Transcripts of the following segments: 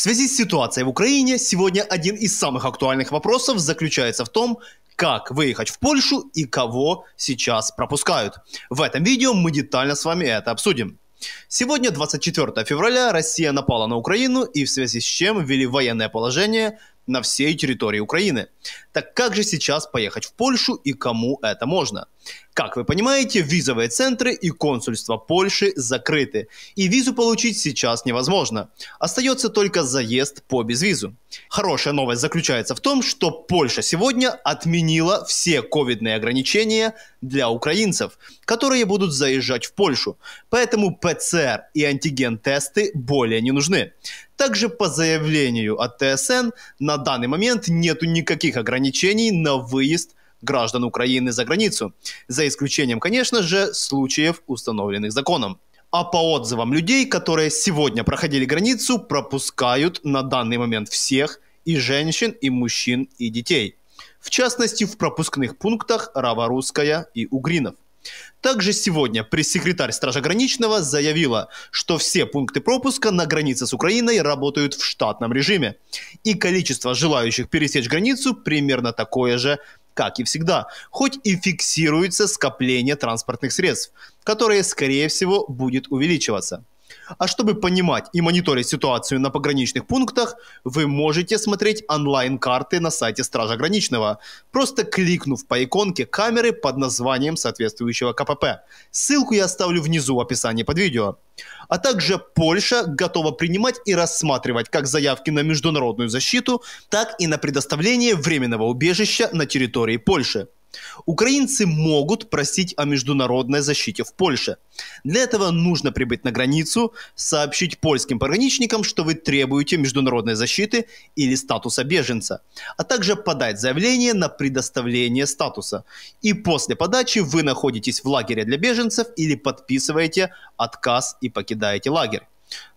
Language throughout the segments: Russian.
связи с ситуацией в Украине сегодня один из самых актуальных вопросов заключается в том, как выехать в Польшу и кого сейчас пропускают. В этом видео мы детально с вами это обсудим. Сегодня, 24 февраля, Россия напала на Украину и в связи с чем ввели военное положение на всей территории Украины. Так как же сейчас поехать в Польшу и кому это можно? Как вы понимаете, визовые центры и консульства Польши закрыты, и визу получить сейчас невозможно. Остается только заезд по безвизу. Хорошая новость заключается в том, что Польша сегодня отменила все ковидные ограничения для украинцев, которые будут заезжать в Польшу. Поэтому ПЦР и антиген-тесты более не нужны. Также по заявлению от ТСН на данный момент нету никаких ограничений на выезд граждан Украины за границу, за исключением, конечно же, случаев, установленных законом. А по отзывам людей, которые сегодня проходили границу, пропускают на данный момент всех и женщин, и мужчин, и детей. В частности, в пропускных пунктах Рава Русская и Угринов. Также сегодня пресс-секретарь Стража Граничного заявила, что все пункты пропуска на границе с Украиной работают в штатном режиме, и количество желающих пересечь границу примерно такое же, как и всегда, хоть и фиксируется скопление транспортных средств, которое, скорее всего, будет увеличиваться. А чтобы понимать и мониторить ситуацию на пограничных пунктах, вы можете смотреть онлайн-карты на сайте Стража Граничного, просто кликнув по иконке камеры под названием соответствующего КПП. Ссылку я оставлю внизу в описании под видео. А также Польша готова принимать и рассматривать как заявки на международную защиту, так и на предоставление временного убежища на территории Польши. Украинцы могут просить о международной защите в Польше. Для этого нужно прибыть на границу, сообщить польским пограничникам, что вы требуете международной защиты или статуса беженца, а также подать заявление на предоставление статуса. И после подачи вы находитесь в лагере для беженцев или подписываете отказ и покидаете лагерь.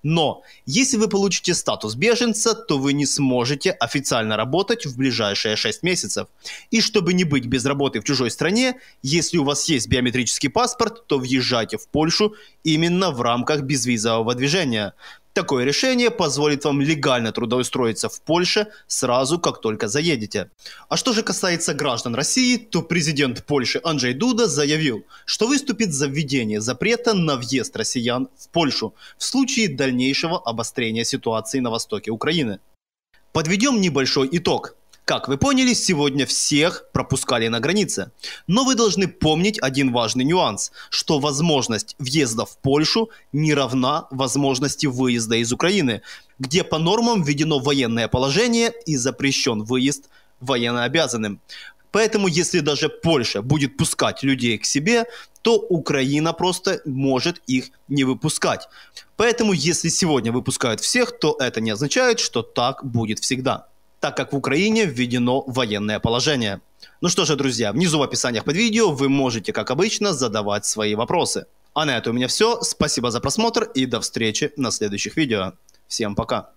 Но если вы получите статус беженца, то вы не сможете официально работать в ближайшие 6 месяцев. И чтобы не быть без работы в чужой стране, если у вас есть биометрический паспорт, то въезжайте в Польшу именно в рамках безвизового движения. Такое решение позволит вам легально трудоустроиться в Польше сразу, как только заедете. А что же касается граждан России, то президент Польши Анджей Дуда заявил, что выступит за введение запрета на въезд россиян в Польшу в случае дальнейшего обострения ситуации на востоке Украины. Подведем небольшой итог. Как вы поняли, сегодня всех пропускали на границе. Но вы должны помнить один важный нюанс, что возможность въезда в Польшу не равна возможности выезда из Украины, где по нормам введено военное положение и запрещен выезд военнообязанным. Поэтому, если даже Польша будет пускать людей к себе, то Украина просто может их не выпускать. Поэтому, если сегодня выпускают всех, то это не означает, что так будет всегда так как в Украине введено военное положение. Ну что же, друзья, внизу в описании под видео вы можете, как обычно, задавать свои вопросы. А на этом у меня все. Спасибо за просмотр и до встречи на следующих видео. Всем пока.